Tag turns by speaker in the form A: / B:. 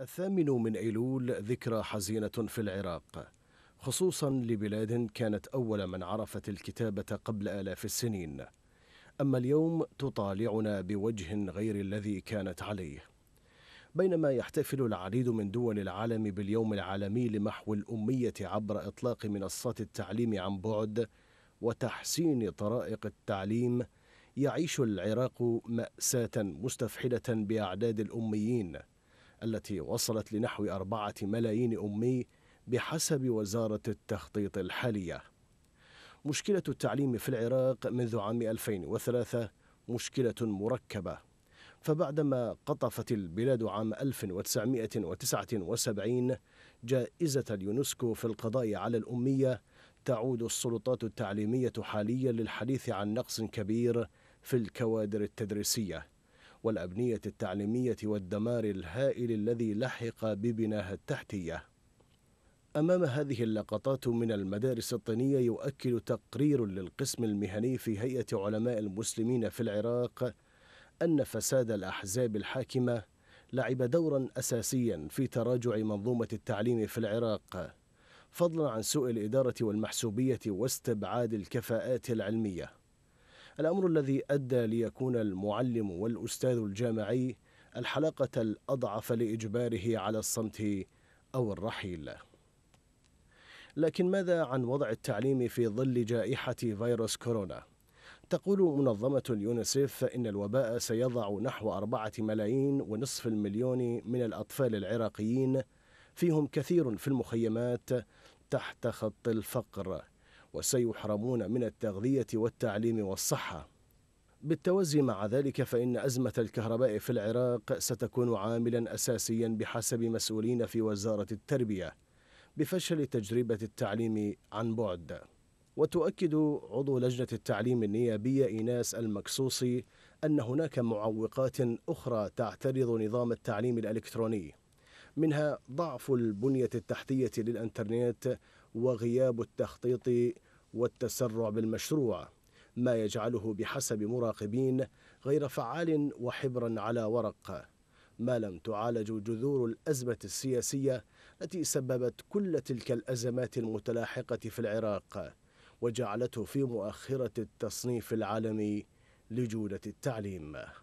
A: الثامن من ايلول ذكرى حزينه في العراق خصوصا لبلاد كانت اول من عرفت الكتابه قبل الاف السنين اما اليوم تطالعنا بوجه غير الذي كانت عليه بينما يحتفل العديد من دول العالم باليوم العالمي لمحو الاميه عبر اطلاق منصات التعليم عن بعد وتحسين طرائق التعليم يعيش العراق ماساه مستفحله باعداد الاميين التي وصلت لنحو أربعة ملايين أمي بحسب وزارة التخطيط الحالية مشكلة التعليم في العراق منذ عام 2003 مشكلة مركبة فبعدما قطفت البلاد عام 1979 جائزة اليونسكو في القضاء على الأمية تعود السلطات التعليمية حاليا للحديث عن نقص كبير في الكوادر التدريسية والأبنية التعليمية والدمار الهائل الذي لحق ببناها التحتية. أمام هذه اللقطات من المدارس الطينية يؤكد تقرير للقسم المهني في هيئة علماء المسلمين في العراق أن فساد الأحزاب الحاكمة لعب دورا أساسيا في تراجع منظومة التعليم في العراق فضلا عن سوء الإدارة والمحسوبية واستبعاد الكفاءات العلمية الأمر الذي أدى ليكون المعلم والأستاذ الجامعي الحلقة الأضعف لإجباره على الصمت أو الرحيل. لكن ماذا عن وضع التعليم في ظل جائحة فيروس كورونا؟ تقول منظمة اليونسيف إن الوباء سيضع نحو أربعة ملايين ونصف المليون من الأطفال العراقيين فيهم كثير في المخيمات تحت خط الفقر وسيحرمون من التغذية والتعليم والصحة. بالتوازي مع ذلك فإن أزمة الكهرباء في العراق ستكون عاملا أساسيا بحسب مسؤولين في وزارة التربية بفشل تجربة التعليم عن بعد. وتؤكد عضو لجنة التعليم النيابية إيناس المكسوسي أن هناك معوقات أخرى تعترض نظام التعليم الإلكتروني منها ضعف البنية التحتية للإنترنت وغياب التخطيط والتسرع بالمشروع ما يجعله بحسب مراقبين غير فعال وحبرا على ورق ما لم تعالج جذور الأزمة السياسية التي سببت كل تلك الأزمات المتلاحقة في العراق وجعلته في مؤخرة التصنيف العالمي لجودة التعليم